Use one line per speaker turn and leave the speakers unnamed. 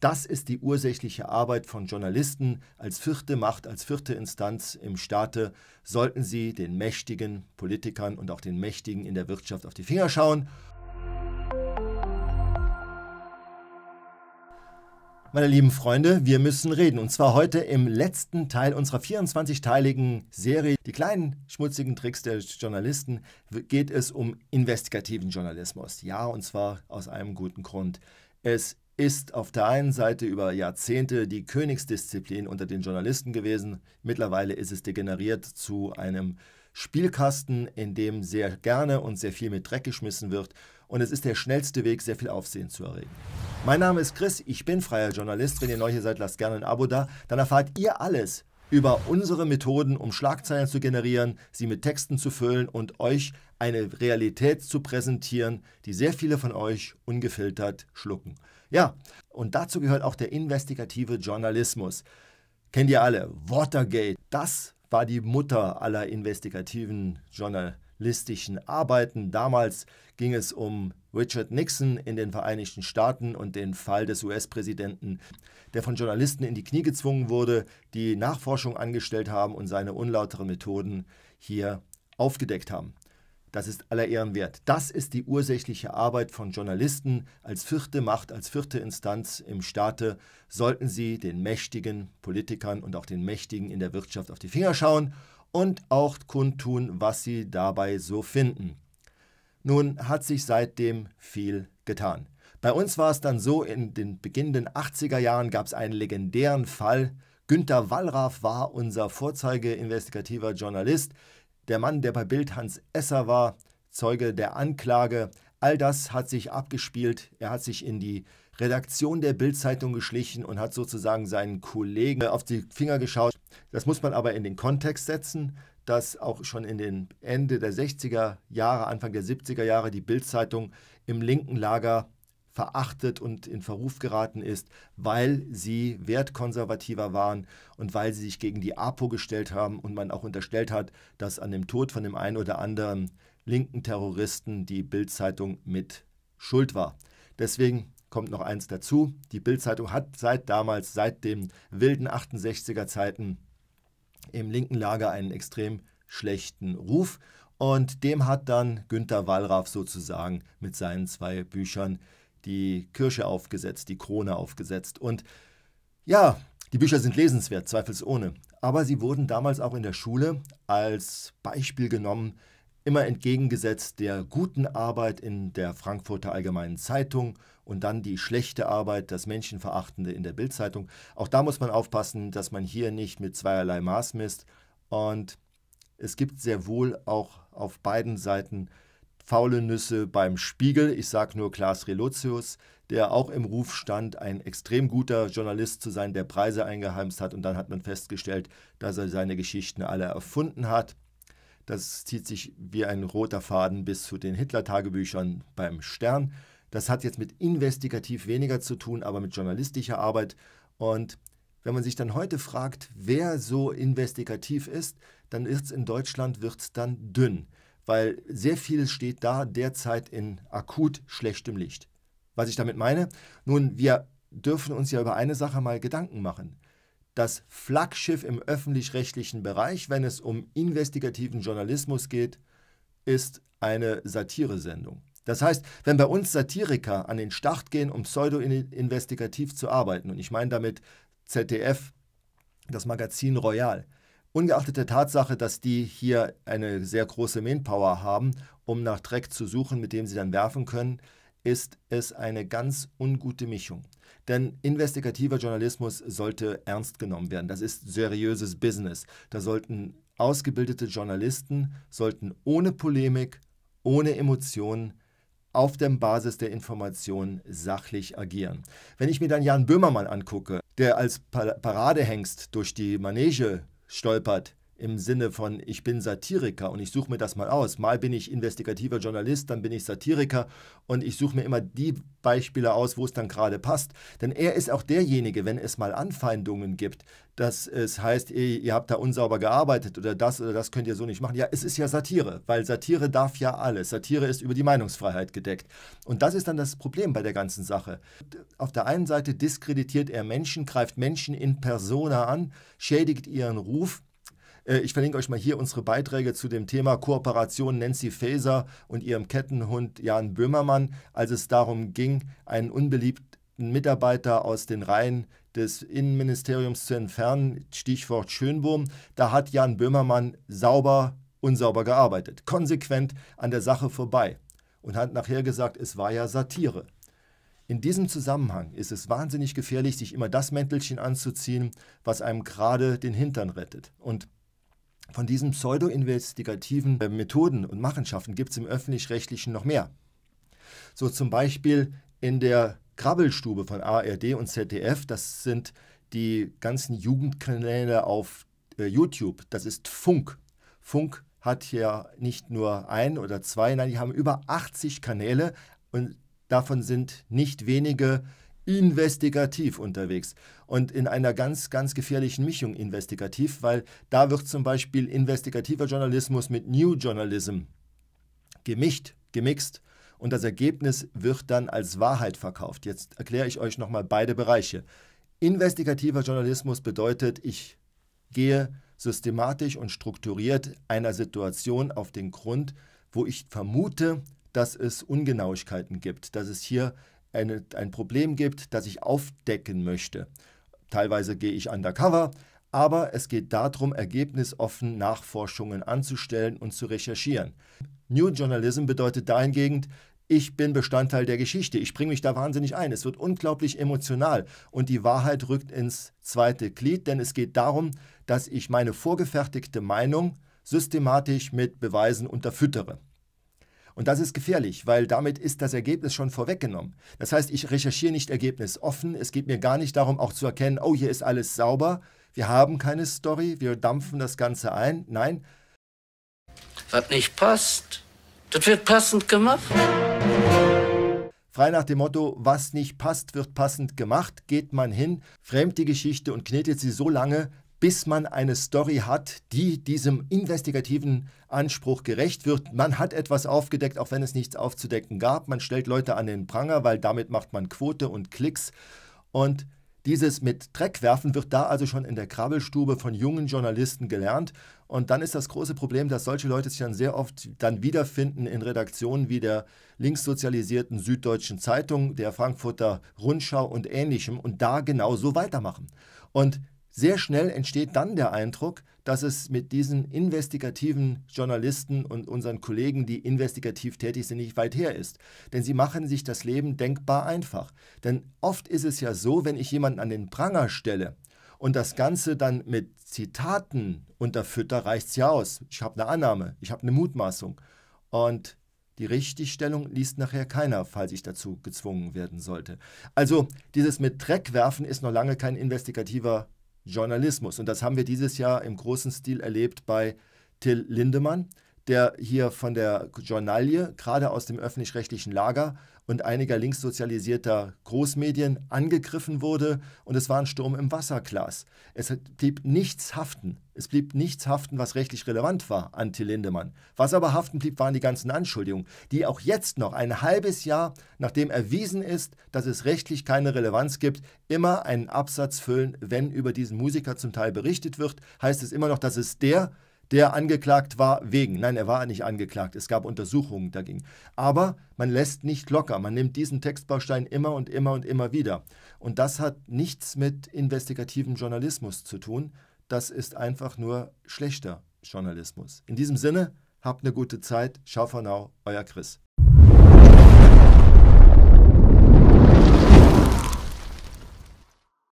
Das ist die ursächliche Arbeit von Journalisten als vierte Macht, als vierte Instanz im Staate. Sollten sie den mächtigen Politikern und auch den mächtigen in der Wirtschaft auf die Finger schauen. Meine lieben Freunde, wir müssen reden. Und zwar heute im letzten Teil unserer 24-teiligen Serie Die kleinen schmutzigen Tricks der Journalisten geht es um investigativen Journalismus. Ja, und zwar aus einem guten Grund. Es ist auf der einen Seite über Jahrzehnte die Königsdisziplin unter den Journalisten gewesen. Mittlerweile ist es degeneriert zu einem Spielkasten, in dem sehr gerne und sehr viel mit Dreck geschmissen wird. Und es ist der schnellste Weg, sehr viel Aufsehen zu erregen. Mein Name ist Chris, ich bin freier Journalist. Wenn ihr neu hier seid, lasst gerne ein Abo da. Dann erfahrt ihr alles über unsere Methoden, um Schlagzeilen zu generieren, sie mit Texten zu füllen und euch eine Realität zu präsentieren, die sehr viele von euch ungefiltert schlucken. Ja, und dazu gehört auch der investigative Journalismus. Kennt ihr alle? Watergate, das war die Mutter aller investigativen journalistischen Arbeiten. Damals ging es um Richard Nixon in den Vereinigten Staaten und den Fall des US-Präsidenten, der von Journalisten in die Knie gezwungen wurde, die Nachforschung angestellt haben und seine unlauteren Methoden hier aufgedeckt haben. Das ist aller Ehren wert. Das ist die ursächliche Arbeit von Journalisten. Als vierte Macht, als vierte Instanz im Staate sollten sie den mächtigen Politikern und auch den Mächtigen in der Wirtschaft auf die Finger schauen und auch kundtun, was sie dabei so finden. Nun hat sich seitdem viel getan. Bei uns war es dann so, in den beginnenden 80er Jahren gab es einen legendären Fall. Günter Wallraff war unser vorzeigeinvestigativer Journalist der Mann, der bei Bild Hans Esser war, Zeuge der Anklage, all das hat sich abgespielt. Er hat sich in die Redaktion der Bild-Zeitung geschlichen und hat sozusagen seinen Kollegen auf die Finger geschaut. Das muss man aber in den Kontext setzen, dass auch schon in den Ende der 60er Jahre, Anfang der 70er Jahre die Bild-Zeitung im linken Lager verachtet und in Verruf geraten ist, weil sie wertkonservativer waren und weil sie sich gegen die APO gestellt haben und man auch unterstellt hat, dass an dem Tod von dem einen oder anderen linken Terroristen die Bild-Zeitung mit schuld war. Deswegen kommt noch eins dazu. Die Bild-Zeitung hat seit damals, seit den wilden 68er Zeiten im linken Lager einen extrem schlechten Ruf und dem hat dann Günter Wallraff sozusagen mit seinen zwei Büchern die Kirche aufgesetzt, die Krone aufgesetzt. Und ja, die Bücher sind lesenswert, zweifelsohne. Aber sie wurden damals auch in der Schule als Beispiel genommen, immer entgegengesetzt der guten Arbeit in der Frankfurter Allgemeinen Zeitung und dann die schlechte Arbeit, das Menschenverachtende in der Bildzeitung. Auch da muss man aufpassen, dass man hier nicht mit zweierlei Maß misst. Und es gibt sehr wohl auch auf beiden Seiten faule Nüsse beim Spiegel. Ich sage nur Klaas Relotius, der auch im Ruf stand, ein extrem guter Journalist zu sein, der Preise eingeheimst hat. Und dann hat man festgestellt, dass er seine Geschichten alle erfunden hat. Das zieht sich wie ein roter Faden bis zu den Hitler-Tagebüchern beim Stern. Das hat jetzt mit investigativ weniger zu tun, aber mit journalistischer Arbeit. Und wenn man sich dann heute fragt, wer so investigativ ist, dann ist es in Deutschland wird's dann dünn weil sehr vieles steht da derzeit in akut schlechtem Licht. Was ich damit meine? Nun, wir dürfen uns ja über eine Sache mal Gedanken machen. Das Flaggschiff im öffentlich-rechtlichen Bereich, wenn es um investigativen Journalismus geht, ist eine Satiresendung. Das heißt, wenn bei uns Satiriker an den Start gehen, um pseudo-investigativ zu arbeiten, und ich meine damit ZDF, das Magazin Royal, Ungeachtet der Tatsache, dass die hier eine sehr große main haben, um nach Dreck zu suchen, mit dem sie dann werfen können, ist es eine ganz ungute Mischung. Denn investigativer Journalismus sollte ernst genommen werden. Das ist seriöses Business. Da sollten ausgebildete Journalisten sollten ohne Polemik, ohne Emotionen auf der Basis der Informationen sachlich agieren. Wenn ich mir dann Jan Böhmermann angucke, der als Paradehengst durch die Manege stolpert im Sinne von, ich bin Satiriker und ich suche mir das mal aus. Mal bin ich investigativer Journalist, dann bin ich Satiriker und ich suche mir immer die Beispiele aus, wo es dann gerade passt. Denn er ist auch derjenige, wenn es mal Anfeindungen gibt, dass es heißt, ey, ihr habt da unsauber gearbeitet oder das oder das könnt ihr so nicht machen. Ja, es ist ja Satire, weil Satire darf ja alles. Satire ist über die Meinungsfreiheit gedeckt. Und das ist dann das Problem bei der ganzen Sache. Auf der einen Seite diskreditiert er Menschen, greift Menschen in persona an, schädigt ihren Ruf äh, ich verlinke euch mal hier unsere Beiträge zu dem Thema Kooperation Nancy Faeser und ihrem Kettenhund Jan Böhmermann, als es darum ging, einen unbeliebten Mitarbeiter aus den Reihen des Innenministeriums zu entfernen, Stichwort Schönwurm. Da hat Jan Böhmermann sauber, unsauber gearbeitet, konsequent an der Sache vorbei und hat nachher gesagt, es war ja Satire. In diesem Zusammenhang ist es wahnsinnig gefährlich, sich immer das Mäntelchen anzuziehen, was einem gerade den Hintern rettet. Und von diesen pseudo-investigativen äh, Methoden und Machenschaften gibt es im öffentlich-rechtlichen noch mehr. So zum Beispiel in der Krabbelstube von ARD und ZDF, das sind die ganzen Jugendkanäle auf äh, YouTube, das ist Funk. Funk hat ja nicht nur ein oder zwei, nein, die haben über 80 Kanäle und davon sind nicht wenige äh, investigativ unterwegs und in einer ganz, ganz gefährlichen Mischung investigativ, weil da wird zum Beispiel investigativer Journalismus mit New Journalism gemischt, gemixt und das Ergebnis wird dann als Wahrheit verkauft. Jetzt erkläre ich euch nochmal beide Bereiche. Investigativer Journalismus bedeutet, ich gehe systematisch und strukturiert einer Situation auf den Grund, wo ich vermute, dass es Ungenauigkeiten gibt, dass es hier eine, ein Problem gibt, das ich aufdecken möchte. Teilweise gehe ich undercover, aber es geht darum, ergebnisoffen Nachforschungen anzustellen und zu recherchieren. New Journalism bedeutet dahingehend, ich bin Bestandteil der Geschichte, ich bringe mich da wahnsinnig ein, es wird unglaublich emotional und die Wahrheit rückt ins zweite Glied, denn es geht darum, dass ich meine vorgefertigte Meinung systematisch mit Beweisen unterfüttere. Und das ist gefährlich, weil damit ist das Ergebnis schon vorweggenommen. Das heißt, ich recherchiere nicht ergebnisoffen. Es geht mir gar nicht darum, auch zu erkennen, oh, hier ist alles sauber. Wir haben keine Story. Wir dampfen das Ganze ein. Nein. Was nicht passt, das wird passend gemacht. Frei nach dem Motto, was nicht passt, wird passend gemacht, geht man hin, fremd die Geschichte und knetet sie so lange, bis man eine Story hat, die diesem investigativen Anspruch gerecht wird. Man hat etwas aufgedeckt, auch wenn es nichts aufzudecken gab. Man stellt Leute an den Pranger, weil damit macht man Quote und Klicks. Und dieses mit Dreck werfen wird da also schon in der Krabbelstube von jungen Journalisten gelernt. Und dann ist das große Problem, dass solche Leute sich dann sehr oft dann wiederfinden in Redaktionen wie der linkssozialisierten Süddeutschen Zeitung, der Frankfurter Rundschau und ähnlichem und da genauso weitermachen. Und sehr schnell entsteht dann der Eindruck, dass es mit diesen investigativen Journalisten und unseren Kollegen, die investigativ tätig sind, nicht weit her ist. Denn sie machen sich das Leben denkbar einfach. Denn oft ist es ja so, wenn ich jemanden an den Pranger stelle und das Ganze dann mit Zitaten unterfütter, reicht es ja aus. Ich habe eine Annahme, ich habe eine Mutmaßung. Und die Richtigstellung liest nachher keiner, falls ich dazu gezwungen werden sollte. Also dieses mit Dreck werfen ist noch lange kein investigativer Journalismus. Und das haben wir dieses Jahr im großen Stil erlebt bei Till Lindemann, der hier von der Journalie, gerade aus dem öffentlich-rechtlichen Lager und einiger linkssozialisierter Großmedien angegriffen wurde und es war ein Sturm im Wasserglas. Es blieb nichts haften. Es blieb nichts haften, was rechtlich relevant war an Till Lindemann. Was aber haften blieb, waren die ganzen Anschuldigungen, die auch jetzt noch, ein halbes Jahr, nachdem erwiesen ist, dass es rechtlich keine Relevanz gibt, immer einen Absatz füllen, wenn über diesen Musiker zum Teil berichtet wird, heißt es immer noch, dass es der der angeklagt war wegen. Nein, er war nicht angeklagt. Es gab Untersuchungen dagegen. Aber man lässt nicht locker. Man nimmt diesen Textbaustein immer und immer und immer wieder. Und das hat nichts mit investigativem Journalismus zu tun. Das ist einfach nur schlechter Journalismus. In diesem Sinne, habt eine gute Zeit. Schau von euer Chris.